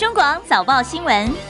中广早报新闻。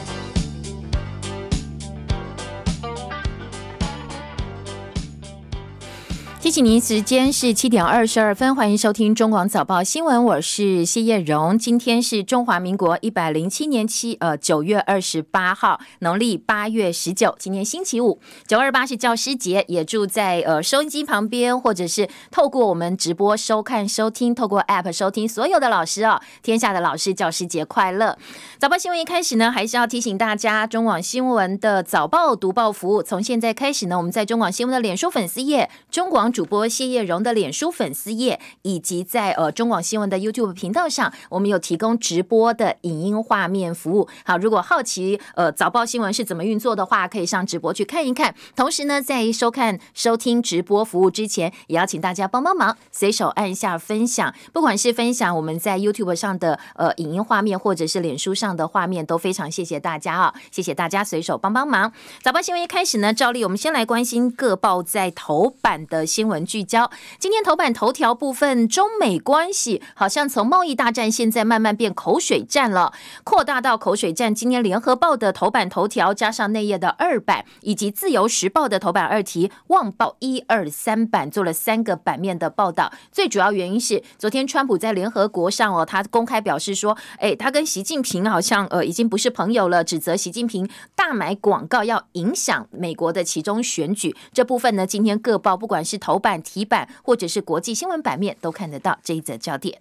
提醒您，时间是七点二十二分，欢迎收听中广早报新闻，我是谢叶荣。今天是中华民国一百零七年七呃九月二十八号，农历八月十九，今天星期五，九二八是教师节，也祝在呃收音机旁边或者是透过我们直播收看收听，透过 APP 收听所有的老师哦，天下的老师教师节快乐。早报新闻一开始呢，还是要提醒大家中广新闻的早报读报服务，从现在开始呢，我们在中广新闻的脸书粉丝页中广。主播谢叶荣的脸书粉丝页，以及在呃中广新闻的 YouTube 频道上，我们有提供直播的影音画面服务。好，如果好奇呃早报新闻是怎么运作的话，可以上直播去看一看。同时呢，在收看收听直播服务之前，也要请大家帮帮忙，随手按下分享。不管是分享我们在 YouTube 上的呃影音画面，或者是脸书上的画面，都非常谢谢大家啊！谢谢大家随手帮帮忙。早报新闻一开始呢，照例我们先来关心各报在头版的。新闻聚焦，今天头版头条部分，中美关系好像从贸易大战现在慢慢变口水战了，扩大到口水战。今天联合报的头版头条，加上内页的二版，以及自由时报的头版二题，旺报一二三版做了三个版面的报道。最主要原因是昨天川普在联合国上哦，他公开表示说，哎，他跟习近平好像呃已经不是朋友了，指责习近平大买广告要影响美国的其中选举。这部分呢，今天各报不管是头头版、题版或者是国际新闻版面都看得到这一则焦点。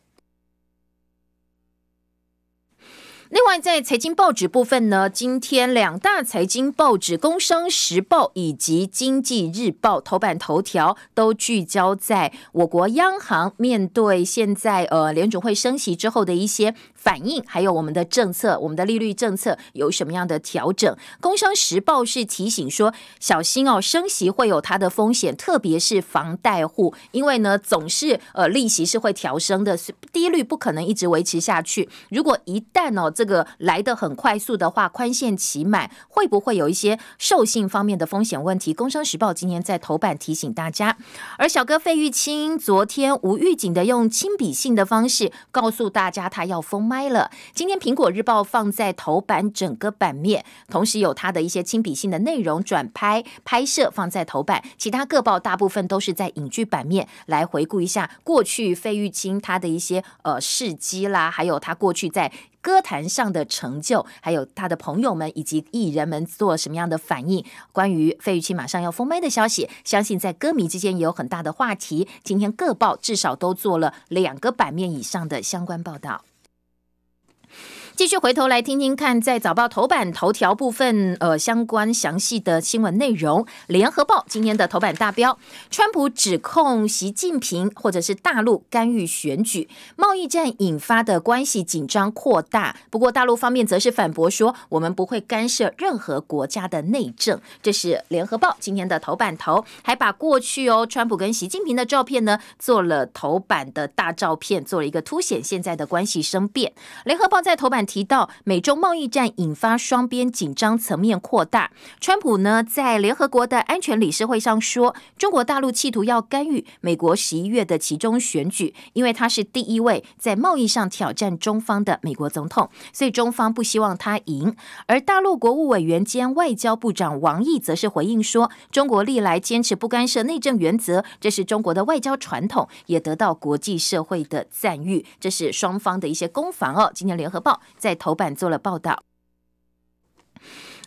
另外，在财经报纸部分呢，今天两大财经报纸《工商时报》以及《经济日报》头版头条都聚焦在我国央行面对现在呃联准会升息之后的一些。反应还有我们的政策，我们的利率政策有什么样的调整？工商时报是提醒说，小心哦，升息会有它的风险，特别是房贷户，因为呢总是呃利息是会调升的，低率不可能一直维持下去。如果一旦哦这个来得很快速的话，宽限期满会不会有一些授信方面的风险问题？工商时报今天在头版提醒大家。而小哥费玉清昨天无预警的用亲笔信的方式告诉大家，他要封。麦了。今天《苹果日报》放在头版整个版面，同时有他的一些亲笔信的内容转拍拍摄放在头版。其他各报大部分都是在影剧版面来回顾一下过去费玉清他的一些呃事迹啦，还有他过去在歌坛上的成就，还有他的朋友们以及艺人们做什么样的反应。关于费玉清马上要封麦的消息，相信在歌迷之间也有很大的话题。今天各报至少都做了两个版面以上的相关报道。继续回头来听听看，在早报头版头条部分，呃，相关详细的新闻内容。联合报今天的头版大标川普指控习近平或者是大陆干预选举，贸易战引发的关系紧张扩大。不过大陆方面则是反驳说，我们不会干涉任何国家的内政。这是联合报今天的头版头，还把过去哦，川普跟习近平的照片呢，做了头版的大照片，做了一个凸显现在的关系生变。联合报在头版。提到美中贸易战引发双边紧张层面扩大，川普呢在联合国的安全理事会上说，中国大陆企图要干预美国十一月的其中选举，因为他是第一位在贸易上挑战中方的美国总统，所以中方不希望他赢。而大陆国务委员兼外交部长王毅则是回应说，中国历来坚持不干涉内政原则，这是中国的外交传统，也得到国际社会的赞誉。这是双方的一些攻防哦。今天联合报。在头版做了报道。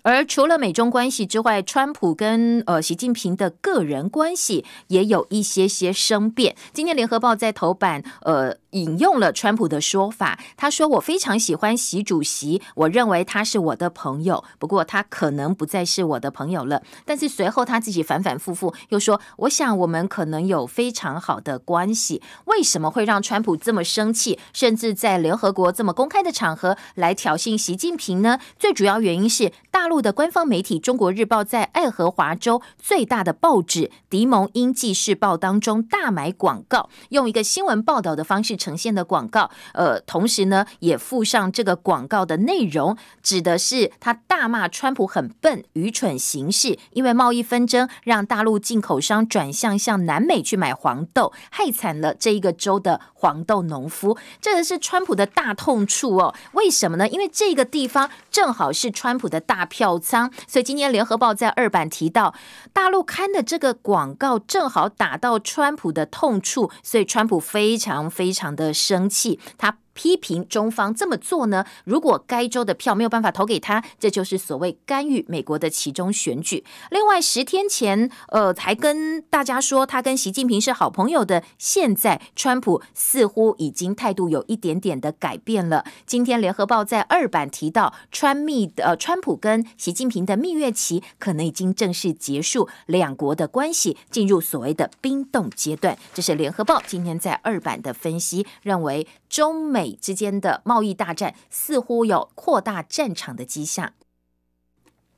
而除了美中关系之外，川普跟呃习近平的个人关系也有一些些生变。今天《联合报》在头版呃引用了川普的说法，他说：“我非常喜欢习主席，我认为他是我的朋友。不过他可能不再是我的朋友了。”但是随后他自己反反复复又说：“我想我们可能有非常好的关系。”为什么会让川普这么生气，甚至在联合国这么公开的场合来挑衅习近平呢？最主要原因是大陆。路的官方媒体《中国日报》在爱荷华州最大的报纸《迪蒙英记事报》当中大买广告，用一个新闻报道的方式呈现的广告。呃，同时呢，也附上这个广告的内容，指的是他大骂川普很笨、愚蠢行事，因为贸易纷争让大陆进口商转向向南美去买黄豆，害惨了这一个州的黄豆农夫。这个是川普的大痛处哦。为什么呢？因为这个地方正好是川普的大票。较仓。所以今天联合报在二版提到大陆刊的这个广告，正好打到川普的痛处，所以川普非常非常的生气，他。批评中方这么做呢？如果该州的票没有办法投给他，这就是所谓干预美国的其中选举。另外，十天前，呃，还跟大家说他跟习近平是好朋友的，现在川普似乎已经态度有一点点的改变了。今天，《联合报》在二版提到，川密的川普跟习近平的蜜月期可能已经正式结束，两国的关系进入所谓的冰冻阶段。这是《联合报》今天在二版的分析，认为中美。美之间的贸易大战似乎有扩大战场的迹象。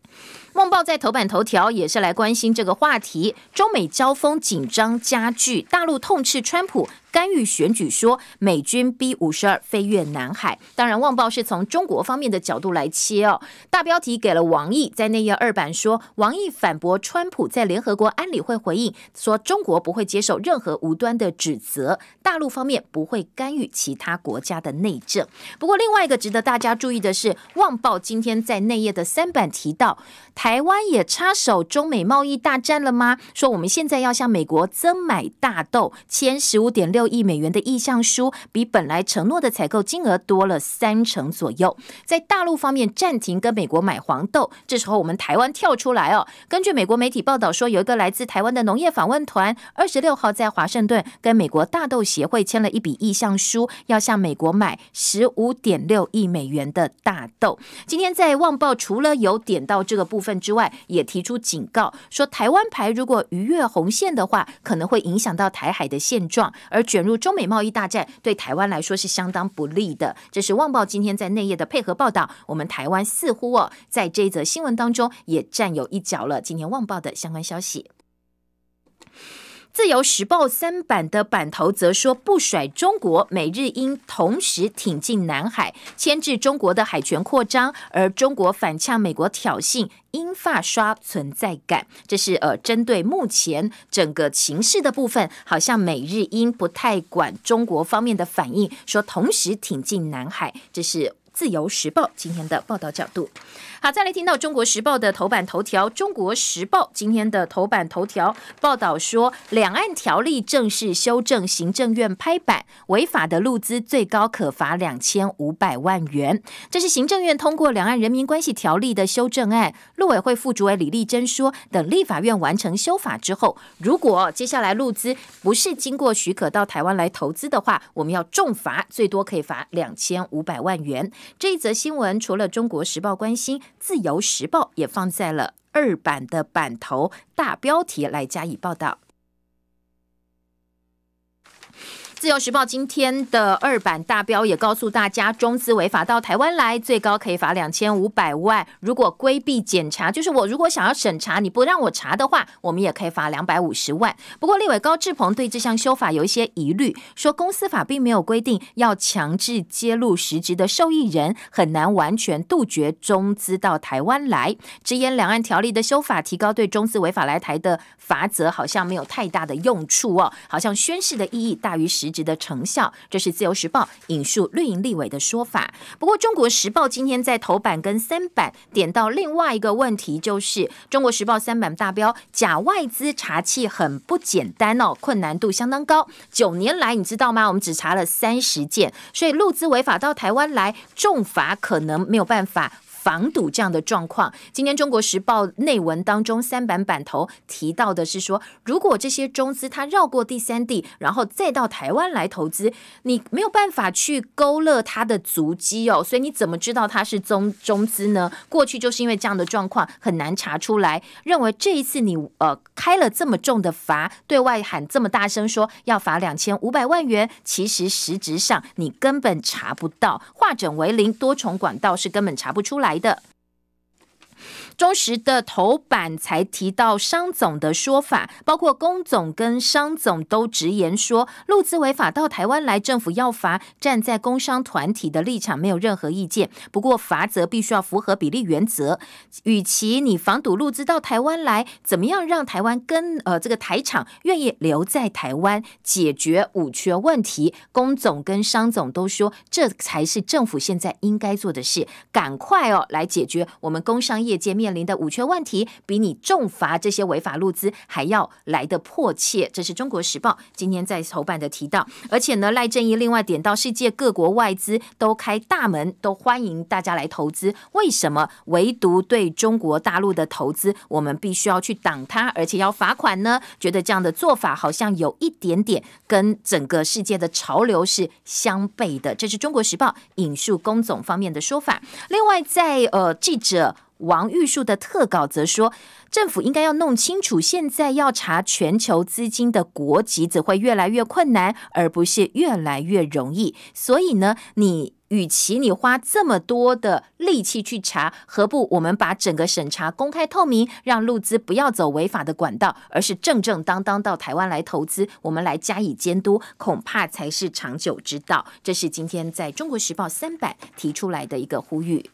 《梦报》在头版头条也是来关心这个话题：中美交锋紧张加剧，大陆痛斥川普。干预选举说美军 B 五十二飞越南海，当然《旺报》是从中国方面的角度来切哦。大标题给了王毅在内页二版说，王毅反驳川普在联合国安理会回应说，中国不会接受任何无端的指责，大陆方面不会干预其他国家的内政。不过，另外一个值得大家注意的是，《旺报》今天在内页的三版提到，台湾也插手中美贸易大战了吗？说我们现在要向美国增买大豆，签十五点六。亿美元的意向书比本来承诺的采购金额多了三成左右。在大陆方面暂停跟美国买黄豆，这时候我们台湾跳出来哦。根据美国媒体报道说，有一个来自台湾的农业访问团，二十六号在华盛顿跟美国大豆协会签了一笔意向书，要向美国买十五点六亿美元的大豆。今天在《旺报》除了有点到这个部分之外，也提出警告说，台湾牌如果逾越红线的话，可能会影响到台海的现状，而。卷入中美贸易大战对台湾来说是相当不利的。这是《旺报》今天在内页的配合报道。我们台湾似乎哦，在这一则新闻当中也占有一角了。今天《旺报》的相关消息。自由时报三版的版头则说，不甩中国，美日英同时挺进南海，牵制中国的海权扩张。而中国反呛美国挑衅，英发刷存在感。这是呃，针对目前整个情势的部分，好像美日英不太管中国方面的反应，说同时挺进南海，这是。自由时报今天的报道角度，好，再来听到中国时报的头版头条。中国时报今天的头版头条报道说，两岸条例正式修正，行政院拍板，违法的路资最高可罚两千五百万元。这是行政院通过两岸人民关系条例的修正案。陆委会副主委李丽珍说，等立法院完成修法之后，如果接下来路资不是经过许可到台湾来投资的话，我们要重罚，最多可以罚两千五百万元。这一则新闻，除了《中国时报》关心，《自由时报》也放在了二版的版头大标题来加以报道。自由时报今天的二版大标也告诉大家，中资违法到台湾来，最高可以罚两千五百万。如果规避检查，就是我如果想要审查你不让我查的话，我们也可以罚两百五十万。不过，立委高志鹏对这项修法有一些疑虑，说公司法并没有规定要强制揭露实职的受益人，很难完全杜绝中资到台湾来。直言，两岸条例的修法提高对中资违法来台的罚则，好像没有太大的用处哦，好像宣誓的意义大于实。值得成效，这是自由时报引述绿营立委的说法。不过，中国时报今天在头版跟三版点到另外一个问题，就是中国时报三版大标假外资查起很不简单哦，困难度相当高。九年来，你知道吗？我们只查了三十件，所以陆资违法到台湾来重罚，可能没有办法。防堵这样的状况，今天中国时报内文当中三版版头提到的是说，如果这些中资它绕过第三地，然后再到台湾来投资，你没有办法去勾勒它的足迹哦，所以你怎么知道它是中中资呢？过去就是因为这样的状况很难查出来，认为这一次你呃开了这么重的罚，对外喊这么大声说要罚两千五百万元，其实实质上你根本查不到，化整为零，多重管道是根本查不出来。来的。中时的头版才提到商总的说法，包括工总跟商总都直言说，路资违法到台湾来，政府要罚。站在工商团体的立场，没有任何意见。不过罚则必须要符合比例原则。与其你防堵路资到台湾来，怎么样让台湾跟呃这个台厂愿意留在台湾，解决五缺问题？工总跟商总都说，这才是政府现在应该做的事。赶快哦，来解决我们工商业。业界面临的五缺问题比你重罚这些违法入资还要来的迫切，这是中国时报今天在头版的提到。而且呢，赖正义另外点到世界各国外资都开大门，都欢迎大家来投资，为什么唯独对中国大陆的投资，我们必须要去挡它，而且要罚款呢？觉得这样的做法好像有一点点跟整个世界的潮流是相悖的，这是中国时报引述龚总方面的说法。另外，在呃记者。王玉树的特稿则说，政府应该要弄清楚，现在要查全球资金的国籍，只会越来越困难，而不是越来越容易。所以呢，你与其你花这么多的力气去查，何不我们把整个审查公开透明，让路资不要走违法的管道，而是正正当当到台湾来投资，我们来加以监督，恐怕才是长久之道。这是今天在中国时报三版提出来的一个呼吁。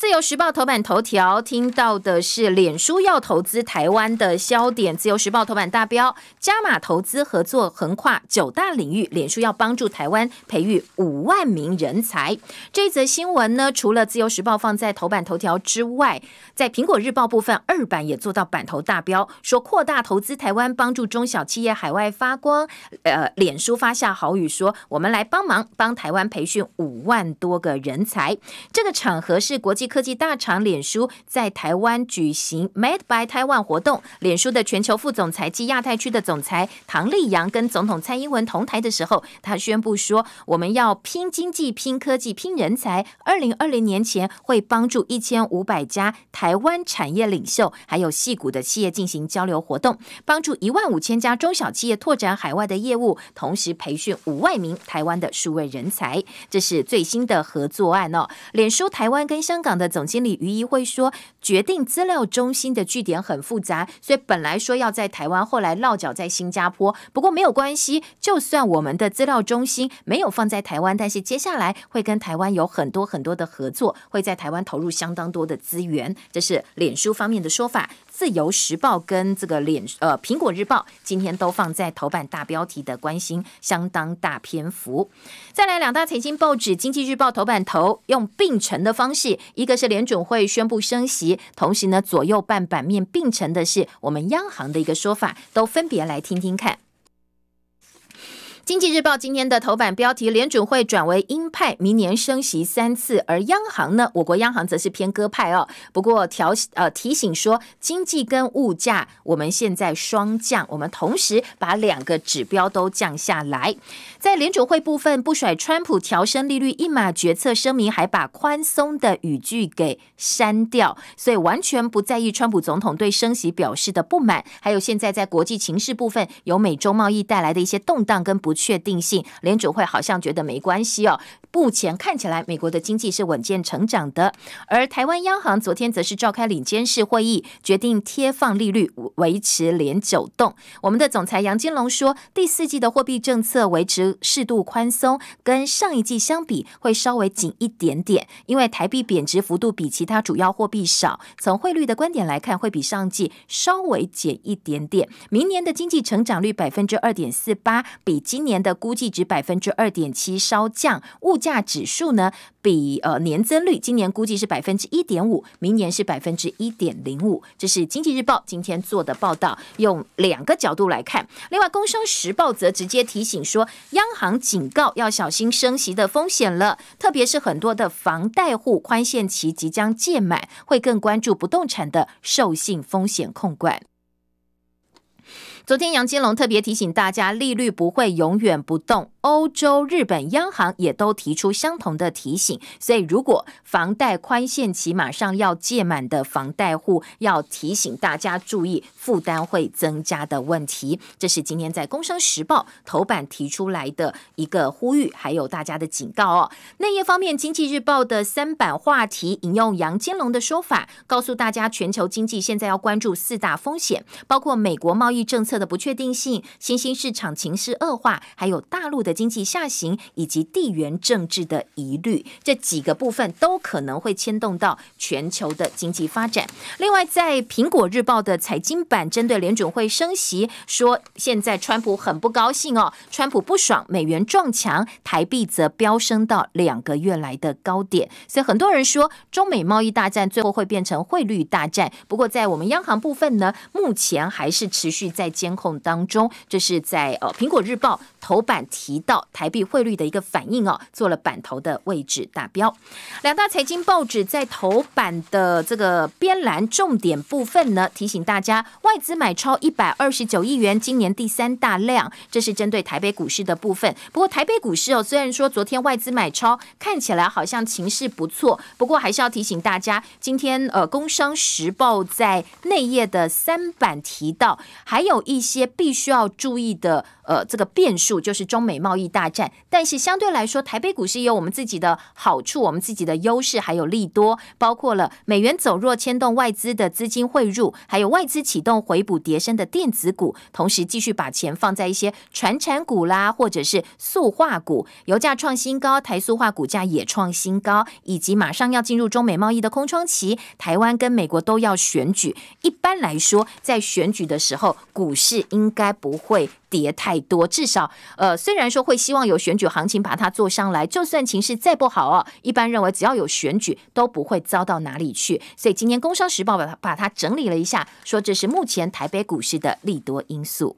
自由时报头版头条听到的是脸书要投资台湾的焦点。自由时报头版大标：加码投资合作横跨九大领域，脸书要帮助台湾培育五万名人才。这则新闻呢，除了自由时报放在头版头条之外，在苹果日报部分二版也做到版头大标，说扩大投资台湾，帮助中小企业海外发光。呃，脸书发下好语说：“我们来帮忙，帮台湾培训五万多个人才。”这个场合是国际。科技大厂脸书在台湾举行 “Made by Taiwan” 活动，脸书的全球副总裁暨亚太区的总裁唐丽阳跟总统蔡英文同台的时候，他宣布说：“我们要拼经济、拼科技、拼人才。二零二零年前会帮助一千五百家台湾产业领袖，还有细谷的企业进行交流活动，帮助一万五千家中小企业拓展海外的业务，同时培训五万名台湾的数位人才。这是最新的合作案哦，脸书台湾跟香港。”的总经理于仪会说，决定资料中心的据点很复杂，所以本来说要在台湾，后来落脚在新加坡。不过没有关系，就算我们的资料中心没有放在台湾，但是接下来会跟台湾有很多很多的合作，会在台湾投入相当多的资源。这是脸书方面的说法。自由时报跟这个脸呃苹果日报今天都放在头版大标题的关心相当大篇幅，再来两大财经报纸经济日报头版头用并成的方式，一个是联准会宣布升息，同时呢左右半版面并成的是我们央行的一个说法，都分别来听听看。经济日报今天的头版标题：联储会转为鹰派，明年升息三次。而央行呢？我国央行则是偏鸽派哦。不过调呃提醒说，经济跟物价我们现在双降，我们同时把两个指标都降下来。在联储会部分，不甩川普调升利率一码决策声明，还把宽松的语句给删掉，所以完全不在意川普总统对升息表示的不满。还有现在在国际情势部分，由美中贸易带来的一些动荡跟不确定性，联储会好像觉得没关系哦。目前看起来，美国的经济是稳健成长的。而台湾央行昨天则是召开领监事会议，决定贴放利率维持连九动。我们的总裁杨金龙说，第四季的货币政策维持。适度宽松跟上一季相比会稍微紧一点点，因为台币贬值幅度比其他主要货币少。从汇率的观点来看，会比上季稍微减一点点。明年的经济成长率百分之二点四八，比今年的估计值百分之二点七稍降。物价指数呢？比呃年增率，今年估计是百分之一点五，明年是百分之一点零五。这是经济日报今天做的报道，用两个角度来看。另外，《工商时报》则直接提醒说，央行警告要小心升息的风险了，特别是很多的房贷户宽限期即将届满，会更关注不动产的授信风险控管。昨天杨金龙特别提醒大家，利率不会永远不动。欧洲、日本央行也都提出相同的提醒，所以如果房贷宽限期马上要届满的房贷户，要提醒大家注意负担会增加的问题。这是今天在《工商时报》头版提出来的一个呼吁，还有大家的警告哦。内页方面，《经济日报》的三版话题引用杨金龙的说法，告诉大家全球经济现在要关注四大风险，包括美国贸易政策的不确定性、新兴市场情势恶化，还有大陆的。经济下行以及地缘政治的疑虑这几个部分都可能会牵动到全球的经济发展。另外，在《苹果日报》的财经版针对联准会升息，说现在川普很不高兴哦，川普不爽，美元撞墙，台币则飙升到两个月来的高点。所以很多人说，中美贸易大战最后会变成汇率大战。不过，在我们央行部分呢，目前还是持续在监控当中。这是在呃，《苹果日报》。头版提到台币汇率的一个反应哦，做了版头的位置达标。两大财经报纸在头版的这个编栏重点部分呢，提醒大家外资买超一百二十九亿元，今年第三大量。这是针对台北股市的部分。不过台北股市哦，虽然说昨天外资买超看起来好像情势不错，不过还是要提醒大家，今天呃，《工商时报》在内页的三版提到，还有一些必须要注意的。呃，这个变数就是中美贸易大战，但是相对来说，台北股市也有我们自己的好处，我们自己的优势，还有利多，包括了美元走弱牵动外资的资金汇入，还有外资启动回补跌升的电子股，同时继续把钱放在一些传产股啦，或者是塑化股，油价创新高，台塑化股价也创新高，以及马上要进入中美贸易的空窗期，台湾跟美国都要选举，一般来说，在选举的时候，股市应该不会。跌太多，至少呃，虽然说会希望有选举行情把它做上来，就算情势再不好哦，一般认为只要有选举都不会糟到哪里去。所以今天《工商时报》把它把它整理了一下，说这是目前台北股市的利多因素。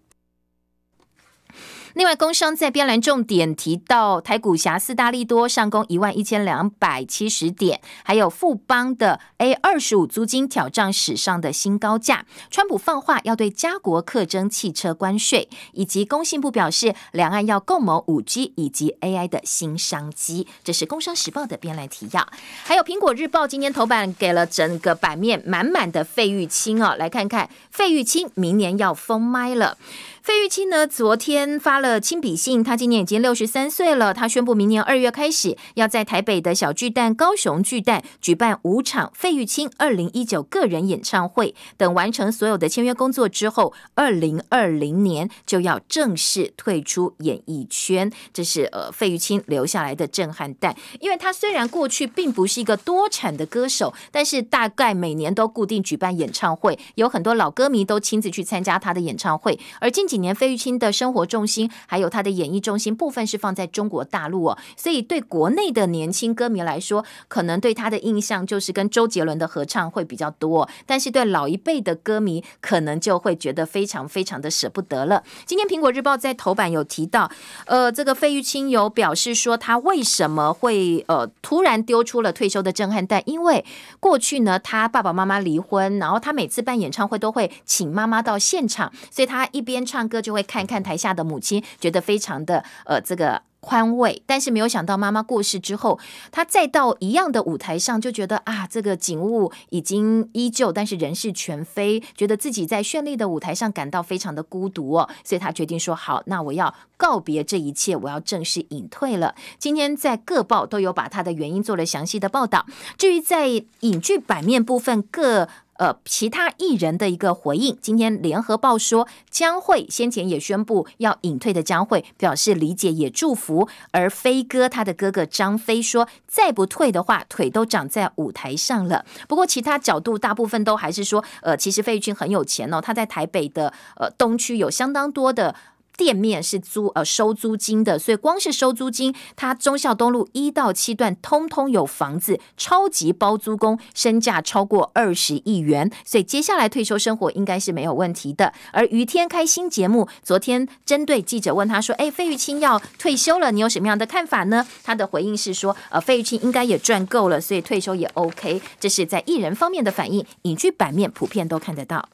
另外，工商在编栏重点提到，台股侠斯大利多上攻一万一千两百七十点，还有富邦的 A 二十五租金挑战史上的新高价。川普放话要对加国课征汽车关税，以及工信部表示两岸要共谋五 G 以及 AI 的新商机。这是工商时报的编栏提要，还有苹果日报今天头版给了整个版面满满的费玉清哦，来看看费玉清明年要封麦了。费玉清呢？昨天发了亲笔信。他今年已经六十三岁了。他宣布明年二月开始要在台北的小巨蛋、高雄巨蛋举办五场费玉清二零一九个人演唱会。等完成所有的签约工作之后，二零二零年就要正式退出演艺圈。这是呃费玉清留下来的震撼弹。因为他虽然过去并不是一个多产的歌手，但是大概每年都固定举办演唱会，有很多老歌迷都亲自去参加他的演唱会。而今几年，费玉清的生活重心还有他的演艺重心部分是放在中国大陆哦，所以对国内的年轻歌迷来说，可能对他的印象就是跟周杰伦的合唱会比较多。但是对老一辈的歌迷，可能就会觉得非常非常的舍不得了。今天《苹果日报》在头版有提到，呃，这个费玉清有表示说，他为什么会呃突然丢出了退休的震撼弹，因为过去呢，他爸爸妈妈离婚，然后他每次办演唱会都会请妈妈到现场，所以他一边唱。唱歌就会看看台下的母亲，觉得非常的呃这个宽慰。但是没有想到妈妈过世之后，他再到一样的舞台上，就觉得啊这个景物已经依旧，但是人事全非，觉得自己在绚丽的舞台上感到非常的孤独哦。所以他决定说好，那我要告别这一切，我要正式隐退了。今天在各报都有把他的原因做了详细的报道。至于在影剧版面部分各。呃，其他艺人的一个回应，今天联合报说，江会先前也宣布要隐退的江会表示理解，也祝福。而飞哥他的哥哥张飞说，再不退的话，腿都长在舞台上了。不过其他角度，大部分都还是说，呃，其实费玉清很有钱哦，他在台北的呃东区有相当多的。店面是租呃收租金的，所以光是收租金，它忠孝东路一到七段通通有房子，超级包租公，身价超过二十亿元，所以接下来退休生活应该是没有问题的。而于天开新节目，昨天针对记者问他说：“哎，费玉清要退休了，你有什么样的看法呢？”他的回应是说：“呃，费玉清应该也赚够了，所以退休也 OK。”这是在艺人方面的反应，影剧版面普遍都看得到。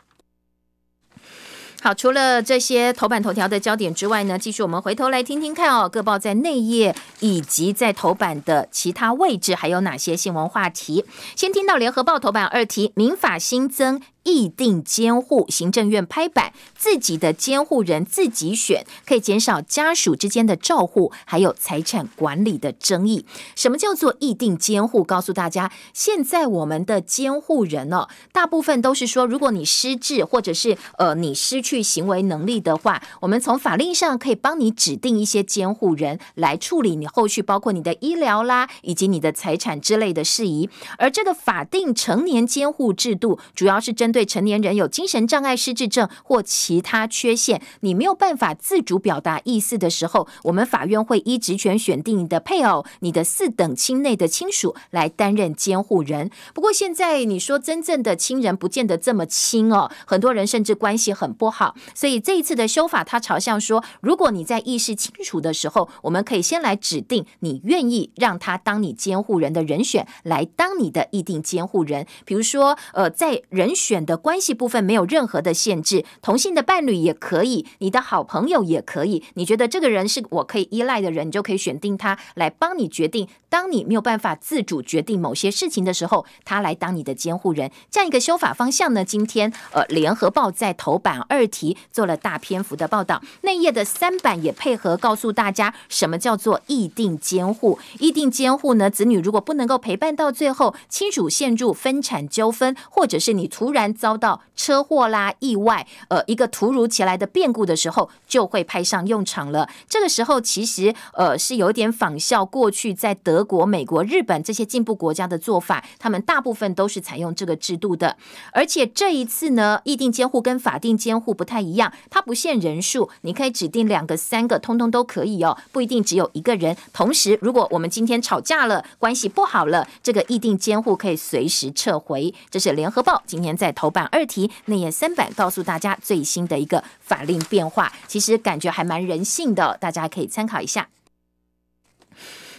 好，除了这些头版头条的焦点之外呢，继续我们回头来听听看哦，各报在内页以及在头版的其他位置还有哪些新闻话题？先听到联合报头版二题，民法新增。议定监护，行政院拍板，自己的监护人自己选，可以减少家属之间的照护，还有财产管理的争议。什么叫做议定监护？告诉大家，现在我们的监护人呢，大部分都是说，如果你失智，或者是呃你失去行为能力的话，我们从法令上可以帮你指定一些监护人来处理你后续包括你的医疗啦，以及你的财产之类的事宜。而这个法定成年监护制度，主要是针。对成年人有精神障碍、失智症或其他缺陷，你没有办法自主表达意思的时候，我们法院会依职权选定你的配偶、你的四等亲内的亲属来担任监护人。不过现在你说真正的亲人不见得这么亲哦，很多人甚至关系很不好，所以这一次的修法，他朝向说，如果你在意识清楚的时候，我们可以先来指定你愿意让他当你监护人的人选来当你的意定监护人，比如说，呃，在人选。的关系部分没有任何的限制，同性的伴侣也可以，你的好朋友也可以。你觉得这个人是我可以依赖的人，你就可以选定他来帮你决定。当你没有办法自主决定某些事情的时候，他来当你的监护人。这样一个修法方向呢？今天呃，《联合报》在头版二题做了大篇幅的报道，内页的三版也配合告诉大家什么叫做议定监护。议定监护呢，子女如果不能够陪伴到最后，亲属陷入分产纠纷，或者是你突然。遭到车祸啦、意外，呃，一个突如其来的变故的时候，就会派上用场了。这个时候，其实呃是有点仿效过去在德国、美国、日本这些进步国家的做法，他们大部分都是采用这个制度的。而且这一次呢，议定监护跟法定监护不太一样，它不限人数，你可以指定两个、三个，通通都可以哦，不一定只有一个人。同时，如果我们今天吵架了，关系不好了，这个议定监护可以随时撤回。这是联合报今天在投。头版二题，内页三版，告诉大家最新的一个法令变化，其实感觉还蛮人性的，大家可以参考一下。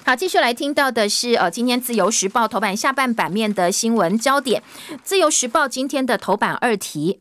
好，继续来听到的是呃，今天《自由时报》头版下半版面的新闻焦点，《自由时报》今天的头版二题。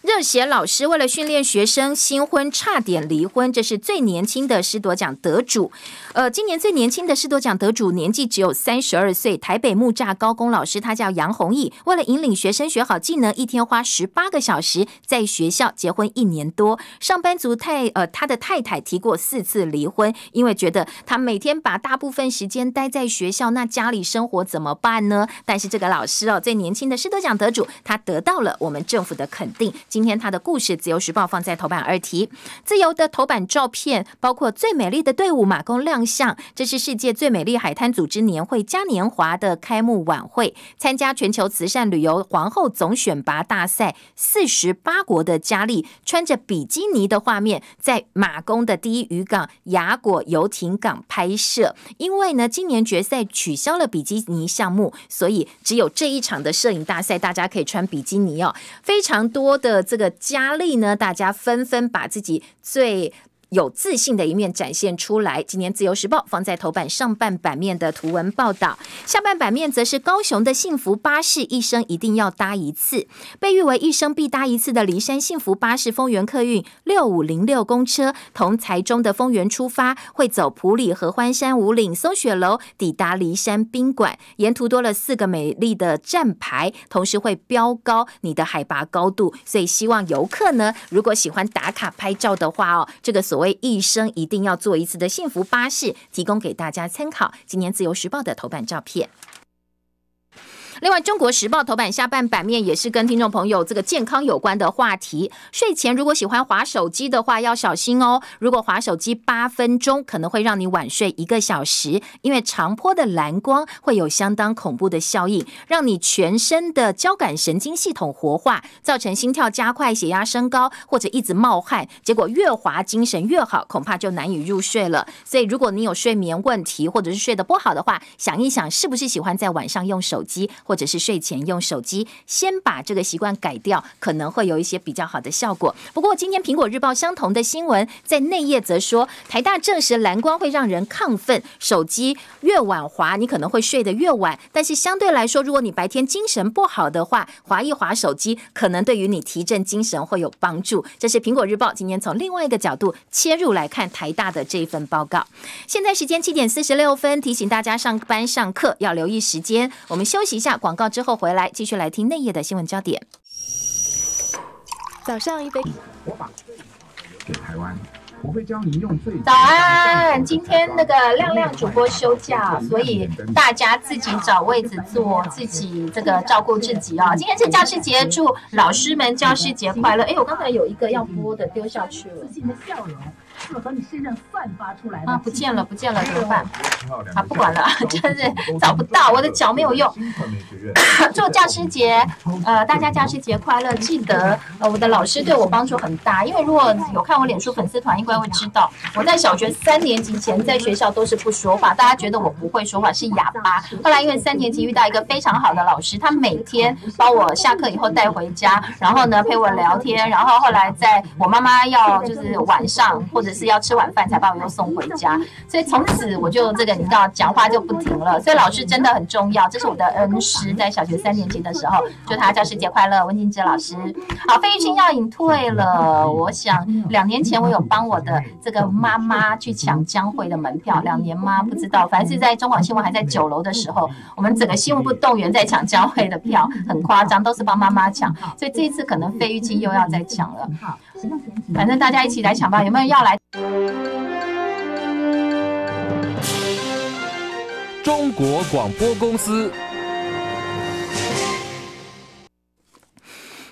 热血老师为了训练学生，新婚差点离婚。这是最年轻的师铎奖得主。呃，今年最年轻的师铎奖得主年纪只有三十二岁，台北木栅高工老师，他叫杨宏毅。为了引领学生学好技能，一天花十八个小时在学校。结婚一年多，上班族太呃，他的太太提过四次离婚，因为觉得他每天把大部分时间待在学校，那家里生活怎么办呢？但是这个老师哦，最年轻的师铎奖得主，他得到了我们政府的肯定。今天他的故事，《自由时报》放在头版二题，《自由》的头版照片包括最美丽的队伍马公亮相，这是世界最美丽海滩组织年会嘉年华的开幕晚会，参加全球慈善旅游皇后总选拔大赛，四十八国的佳丽穿着比基尼的画面，在马公的第一渔港雅果游艇港拍摄。因为呢，今年决赛取消了比基尼项目，所以只有这一场的摄影大赛，大家可以穿比基尼哦。非常多的。这个佳丽呢，大家纷纷把自己最。有自信的一面展现出来。今年《自由时报》放在头版上半版面的图文报道，下半版面则是高雄的幸福巴士，一生一定要搭一次。被誉为一生必搭一次的离山幸福巴士，丰原客运六五零六公车，从台中的丰原出发，会走普里、合欢山、五岭、松雪楼，抵达离山宾馆。沿途多了四个美丽的站牌，同时会标高你的海拔高度。所以，希望游客呢，如果喜欢打卡拍照的话哦，这个所。所谓一生一定要做一次的幸福巴士，提供给大家参考。今年自由时报的头版照片。另外，《中国时报》头版下半版面也是跟听众朋友这个健康有关的话题。睡前如果喜欢划手机的话，要小心哦。如果划手机八分钟，可能会让你晚睡一个小时，因为长波的蓝光会有相当恐怖的效应，让你全身的交感神经系统活化，造成心跳加快、血压升高或者一直冒汗，结果越划精神越好，恐怕就难以入睡了。所以，如果你有睡眠问题或者是睡得不好的话，想一想是不是喜欢在晚上用手机？或者是睡前用手机，先把这个习惯改掉，可能会有一些比较好的效果。不过，今天《苹果日报》相同的新闻，在内页则说，台大证实蓝光会让人亢奋，手机越晚滑，你可能会睡得越晚。但是相对来说，如果你白天精神不好的话，划一划手机，可能对于你提振精神会有帮助。这是《苹果日报》今天从另外一个角度切入来看台大的这一份报告。现在时间七点四十六分，提醒大家上班上课要留意时间。我们休息一下。广告之后回来，继续来听内页的新闻焦点。早上一杯。我把给台湾，我会教你用最早安，今天那个亮亮主播休假，所以大家自己找位置坐，自己这个照顾自己啊。今天是教师节，祝老师们教师节快乐。哎，我刚才有一个要播的丢下去了。自信的笑容。是和你身上散发出来的啊！不见了，不见了，怎么办？啊，不管了，真是找不到，我的脚没有用。祝 教师节，呃，大家教师节快乐！记得，呃，我的老师对我帮助很大，因为如果有看我脸书粉丝团，应该会知道，我在小学三年级前在学校都是不说话，大家觉得我不会说话是哑巴。后来因为三年级遇到一个非常好的老师，他每天帮我下课以后带回家，然后呢陪我聊天，然后后来在我妈妈要就是晚上或者是要吃晚饭才把我又送回家，所以从此我就这个你知道讲话就不停了。所以老师真的很重要，这是我的恩师，在小学三年级的时候，祝他教师节快乐，温金哲老师。好，费玉清要隐退了，我想两年前我有帮我的这个妈妈去抢江会的门票，两年吗？不知道，反是在中广新闻还在九楼的时候，我们整个新闻部动员在抢江会的票，很夸张，都是帮妈妈抢，所以这一次可能费玉清又要再抢了。好，反正大家一起来抢吧，有没有要来？中国广播公司。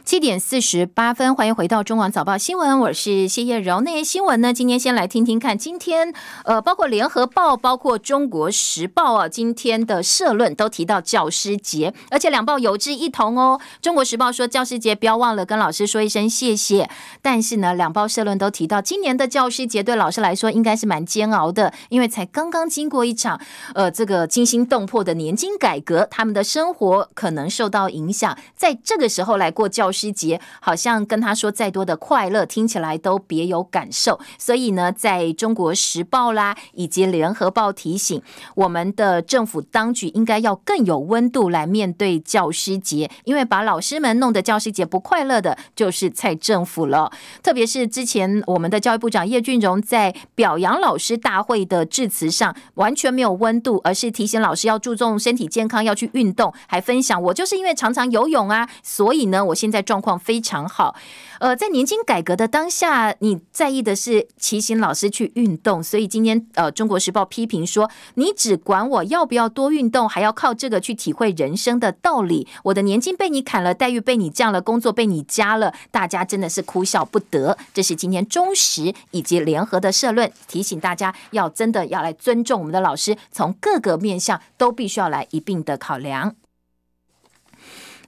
七点四十八分，欢迎回到《中广早报》新闻，我是谢燕柔。那些新闻呢？今天先来听听看。今天，呃，包括《联合报》、包括《中国时报》啊，今天的社论都提到教师节，而且两报有志一同哦。《中国时报》说教师节不要忘了跟老师说一声谢谢。但是呢，两报社论都提到，今年的教师节对老师来说应该是蛮煎熬的，因为才刚刚经过一场呃这个惊心动魄的年金改革，他们的生活可能受到影响，在这个时候来过教。师节好像跟他说再多的快乐，听起来都别有感受。所以呢，在《中国时报》啦以及《联合报》提醒，我们的政府当局应该要更有温度来面对教师节，因为把老师们弄得教师节不快乐的就是蔡政府了。特别是之前我们的教育部长叶俊荣在表扬老师大会的致辞上，完全没有温度，而是提醒老师要注重身体健康，要去运动，还分享我就是因为常常游泳啊，所以呢，我现在。状况非常好，呃，在年轻改革的当下，你在意的是齐行老师去运动，所以今天呃，《中国时报》批评说，你只管我要不要多运动，还要靠这个去体会人生的道理。我的年金被你砍了，待遇被你降了，工作被你加了，大家真的是哭笑不得。这是今天《中时》以及联合的社论提醒大家，要真的要来尊重我们的老师，从各个面向都必须要来一并的考量。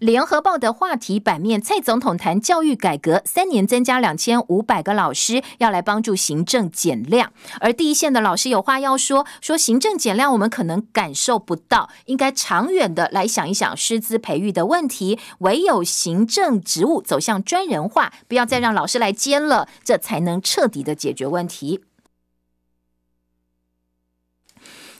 联合报的话题版面，蔡总统谈教育改革，三年增加两千五百个老师，要来帮助行政减量。而第一线的老师有话要说，说行政减量我们可能感受不到，应该长远的来想一想师资培育的问题。唯有行政职务走向专人化，不要再让老师来兼了，这才能彻底的解决问题。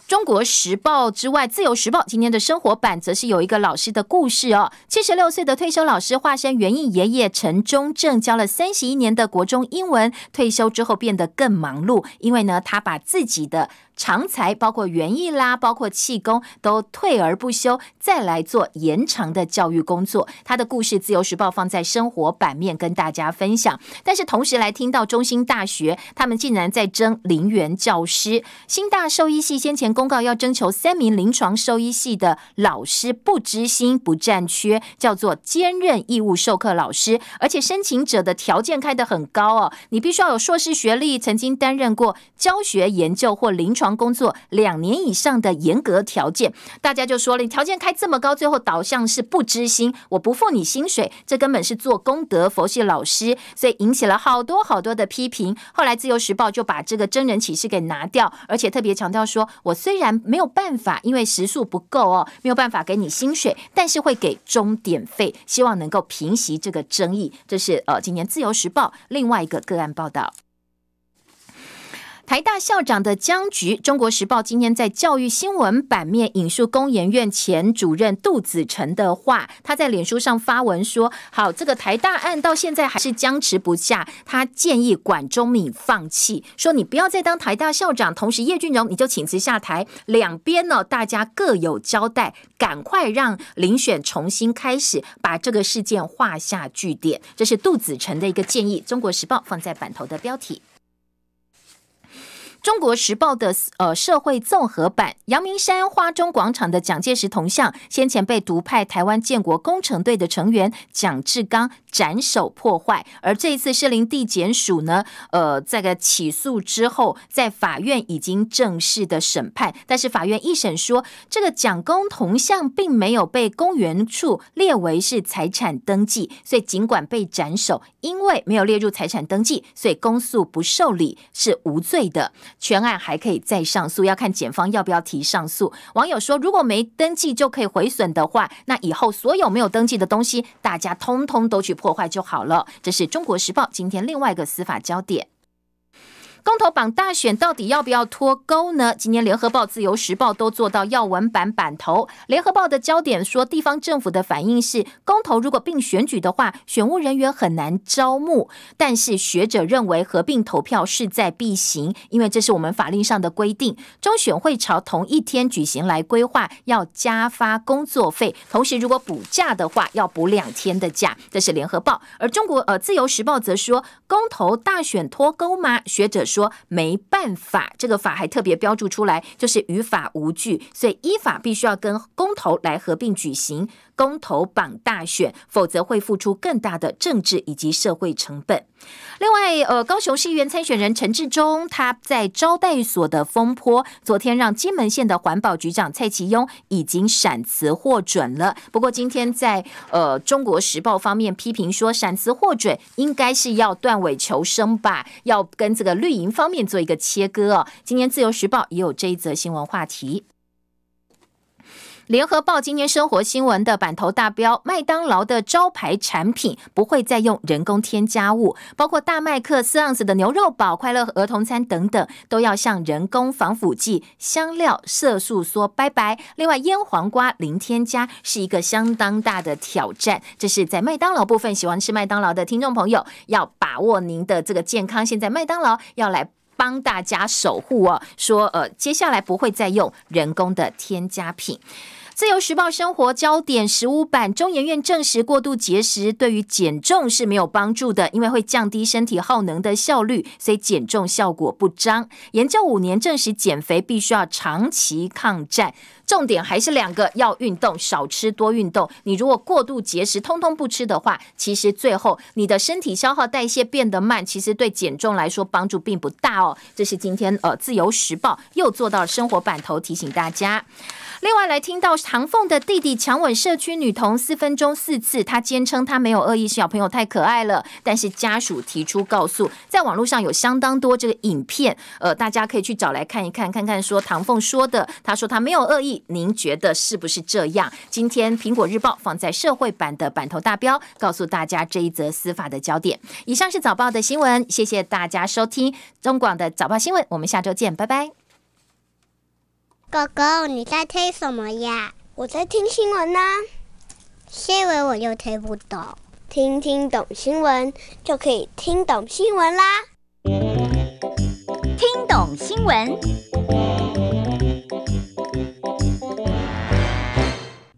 中国时报之外，《自由时报》今天的生活版则是有一个老师的故事哦。七十六岁的退休老师化身园艺爷爷陈忠正，教了三十一年的国中英文，退休之后变得更忙碌，因为呢，他把自己的。长才包括园艺啦，包括气功都退而不休，再来做延长的教育工作。他的故事《自由时报》放在生活版面跟大家分享。但是同时来听到，中兴大学他们竟然在争林园教师。新大兽医系先前公告要征求三名临床兽医系的老师，不知心不占缺，叫做兼任义务授课老师。而且申请者的条件开得很高哦，你必须要有硕士学历，曾经担任过教学研究或临床。工作两年以上的严格条件，大家就说了，你条件开这么高，最后导向是不知心，我不付你薪水，这根本是做功德佛系老师，所以引起了好多好多的批评。后来，《自由时报》就把这个真人启示给拿掉，而且特别强调说，我虽然没有办法，因为时数不够哦，没有办法给你薪水，但是会给钟点费，希望能够平息这个争议。这是呃，今年《自由时报》另外一个个案报道。台大校长的僵局，《中国时报》今天在教育新闻版面引述工研院前主任杜子成的话，他在脸书上发文说：“好，这个台大案到现在还是僵持不下，他建议管中敏放弃，说你不要再当台大校长，同时叶俊荣你就请辞下台。两边呢，大家各有交代，赶快让遴选重新开始，把这个事件画下句点。”这是杜子成的一个建议，《中国时报》放在版头的标题。中国时报的呃社会综合版，阳明山花中广场的蒋介石铜像，先前被独派台湾建国工程队的成员蒋志刚斩首破坏，而这一次士林地检署呢，呃，这个起诉之后，在法院已经正式的审判，但是法院一审说，这个蒋公铜像并没有被公园处列为是财产登记，所以尽管被斩首，因为没有列入财产登记，所以公诉不受理是无罪的。全案还可以再上诉，要看检方要不要提上诉。网友说，如果没登记就可以毁损的话，那以后所有没有登记的东西，大家通通都去破坏就好了。这是《中国时报》今天另外一个司法焦点。公投榜大选到底要不要脱钩呢？今年《联合报》《自由时报》都做到要闻版版头，《联合报》的焦点说地方政府的反应是，公投如果并选举的话，选务人员很难招募。但是学者认为合并投票势在必行，因为这是我们法令上的规定。中选会朝同一天举行来规划，要加发工作费，同时如果补假的话，要补两天的假。这是《联合报》，而中国呃《自由时报》则说公投大选脱钩吗？学者说。说没办法，这个法还特别标注出来，就是于法无据，所以依法必须要跟公投来合并举行。公投榜大选，否则会付出更大的政治以及社会成本。另外，呃，高雄市议员参选人陈志忠他在招待所的风波，昨天让金门县的环保局长蔡其庸已经闪辞获准了。不过，今天在呃中国时报方面批评说，闪辞获准应该是要断尾求生吧，要跟这个绿营方面做一个切割。哦，今天《自由时报也有这一则新闻话题。联合报今天生活新闻的版头大标，麦当劳的招牌产品不会再用人工添加物，包括大麦克四盎司的牛肉堡、快乐儿童餐等等，都要向人工防腐剂、香料、色素说拜拜。另外，腌黄瓜零添加是一个相当大的挑战。这是在麦当劳部分，喜欢吃麦当劳的听众朋友要把握您的这个健康。现在麦当劳要来帮大家守护哦，说呃，接下来不会再用人工的添加品。自由时报生活焦点十五版，中研院证实，过度节食对于减重是没有帮助的，因为会降低身体耗能的效率，所以减重效果不彰。研究五年证实，减肥必须要长期抗战，重点还是两个：要运动，少吃多运动。你如果过度节食，通通不吃的话，其实最后你的身体消耗代谢变得慢，其实对减重来说帮助并不大哦。这是今天呃，自由时报又做到生活版头提醒大家。另外来听到唐凤的弟弟强吻社区女童四分钟四次，他坚称他没有恶意，小朋友太可爱了。但是家属提出告诉，在网络上有相当多这个影片，呃，大家可以去找来看一看看看说唐凤说的，他说他没有恶意，您觉得是不是这样？今天苹果日报放在社会版的版头大标，告诉大家这一则司法的焦点。以上是早报的新闻，谢谢大家收听中广的早报新闻，我们下周见，拜拜。狗狗，你在听什么呀？我在听新闻呢。新闻我又听不懂。听听懂新闻，就可以听懂新闻啦。听懂新闻。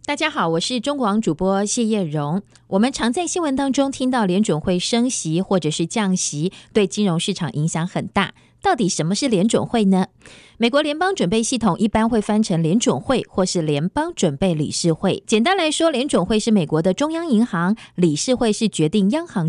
大家好，我是中国网主播谢艳荣。我们常在新闻当中听到联准会升息或者是降息，对金融市场影响很大。到底什么是联准会呢？美国联邦准备系统一般会翻成联准会或是联邦准备理事会。简单来说，联准会是美国的中央银行，理事会是决定央行。